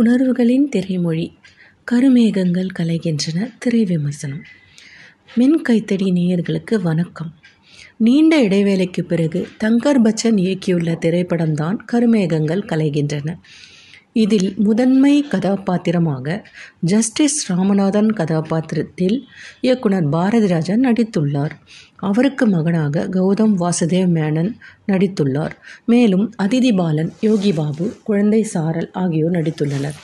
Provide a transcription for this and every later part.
உணர்வுகளின் திரைமொழி கருமேகங்கள் கலைகின்றன திரை விமர்சனம் மின் கைத்தடி நேயர்களுக்கு வணக்கம் நீண்ட இடைவேளைக்கு பிறகு தங்கர் பச்சன் இயக்கியுள்ள திரைப்படம்தான் கருமேகங்கள் கலைகின்றன இதில் முதன்மை கதாபாத்திரமாக ஜஸ்டிஸ் ராமநாதன் கதாபாத்திரத்தில் இயக்குனர் பாரதிராஜன் நடித்துள்ளார் அவருக்கு மகனாக கௌதம் வாசுதேவ் மேனன் நடித்துள்ளார் மேலும் அதிதி பாலன் யோகி பாபு குழந்தை சாரல் ஆகியோர் நடித்துள்ளனர்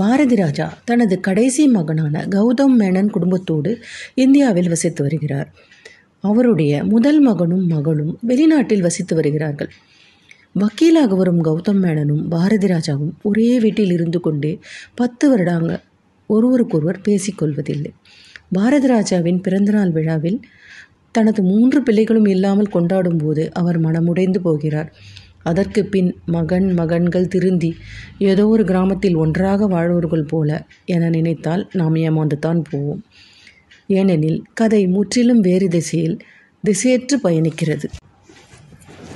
பாரதி ராஜா தனது கடைசி மகனான கௌதம் மேனன் குடும்பத்தோடு இந்தியாவில் வசித்து வருகிறார் அவருடைய முதல் மகனும் மகளும் வெளிநாட்டில் வசித்து வருகிறார்கள் வக்கீலாக வரும் கௌதம் மேனனும் பாரதி ராஜாவும் ஒரே வீட்டில் இருந்து கொண்டே பத்து வருடாங்க ஒருவருக்கொருவர் பேசிக்கொள்வதில்லை பாரதி ராஜாவின் பிறந்தநாள் விழாவில் தனது மூன்று பிள்ளைகளும் இல்லாமல் கொண்டாடும்போது அவர் மனமுடைந்து போகிறார் அதற்கு பின் மகன் மகன்கள் திருந்தி ஏதோ ஒரு கிராமத்தில் ஒன்றாக வாழ்வர்கள் போல என நினைத்தால் நாம் ஏமாந்து தான் போவோம் ஏனெனில் கதை முற்றிலும் வேறு திசையில் திசையற்று பயணிக்கிறது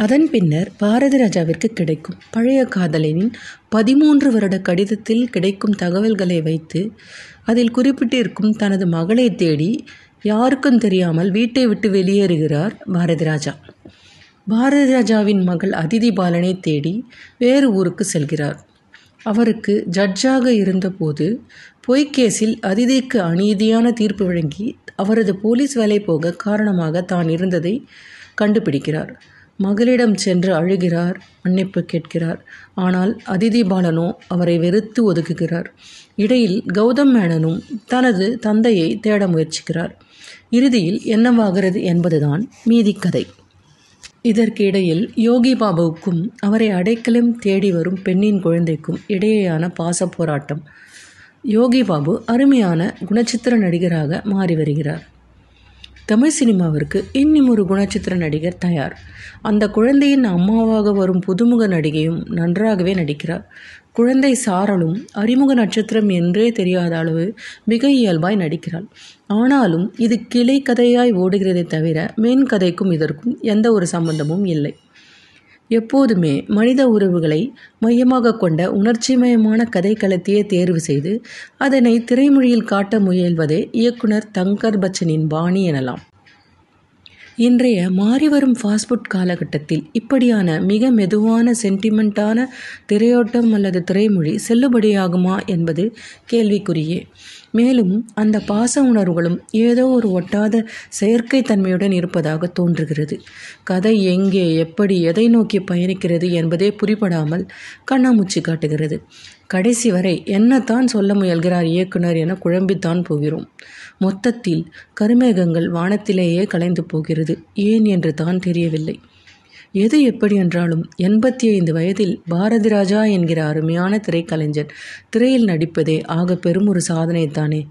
அதன் பின்னர் பாரதிராஜாவிற்கு கிடைக்கும் பழைய காதலனின் பதிமூன்று வருட கடிதத்தில் கிடைக்கும் தகவல்களை வைத்து அதில் குறிப்பிட்டிருக்கும் தனது மகளை தேடி யாருக்கும் தெரியாமல் வீட்டை விட்டு வெளியேறுகிறார் பாரதிராஜா பாரதிராஜாவின் மகள் அதிதி பாலனை தேடி வேறு ஊருக்கு செல்கிறார் அவருக்கு ஜட்ஜாக இருந்தபோது பொய்க்கேஸில் அதிதிக்கு அநீதியான தீர்ப்பு வழங்கி அவரது போலீஸ் வேலை போக காரணமாக தான் இருந்ததை கண்டுபிடிக்கிறார் மகளிடம் சென்று அழுகிறார் மன்னிப்பு கேட்கிறார் ஆனால் அதிதி பாலனோ அவரை வெறுத்து ஒதுக்குகிறார் இடையில் கௌதம் மேனனும் தனது தந்தையை தேட முயற்சிக்கிறார் இறுதியில் என்னவாகிறது என்பதுதான் மீதி கதை இதற்கிடையில் யோகி பாபுவுக்கும் அவரை அடைக்கலம் தேடி வரும் பெண்ணின் குழந்தைக்கும் இடையேயான பாச போராட்டம் யோகி பாபு அருமையான குணச்சித்திர நடிகராக மாறி வருகிறார் தமிழ் சினிமாவிற்கு இன்னும் ஒரு குணச்சித்திர நடிகர் தயார் அந்த குழந்தையின் அம்மாவாக வரும் புதுமுக நடிகையும் நன்றாகவே நடிக்கிறார் குழந்தை சாரலும் அறிமுக நட்சத்திரம் என்றே தெரியாத அளவு மிக இயல்பாய் நடிக்கிறாள் ஆனாலும் இது கிளை கதையாய் ஓடுகிறதை தவிர மென் கதைக்கும் இதற்கும் எந்த ஒரு சம்பந்தமும் இல்லை எப்போதுமே மனித உறவுகளை மையமாக கொண்ட உணர்ச்சிமயமான கதைக்களத்தையே தேர்வு செய்து அதனை திரைமொழியில் காட்ட முயல்வதே இயக்குனர் தங்கர் பச்சனின் பாணி எனலாம் இன்றைய மாறிவரும் ஃபாஸ்ட்ஃபுட் காலகட்டத்தில் இப்படியான மிக மெதுவான சென்டிமெண்ட்டான திரையோட்டம் அல்லது திரைமொழி செல்லுபடியாகுமா என்பது கேள்விக்குரியே மேலும் அந்த பாச உணர்வுகளும் ஏதோ ஒரு ஒட்டாத செயற்கை தன்மையுடன் இருப்பதாக தோன்றுகிறது கதை எங்கே எப்படி எதை நோக்கி பயணிக்கிறது என்பதே புரிபடாமல் கண்ணாமூச்சி காட்டுகிறது கடைசி வரை என்னத்தான் சொல்ல முயல்கிறார் இயக்குனர் என குழம்பித்தான் போகிறோம் மொத்தத்தில் கருமேகங்கள் வானத்திலேயே கலைந்து போகிறது ஏன் என்று தான் தெரியவில்லை எது எப்படி என்றாலும் எண்பத்தி ஐந்து வயதில் பாரதிராஜா என்கிற அருமையான திரைக்கலைஞர் திரையில் நடிப்பதே ஆக பெரும் ஒரு சாதனை தானே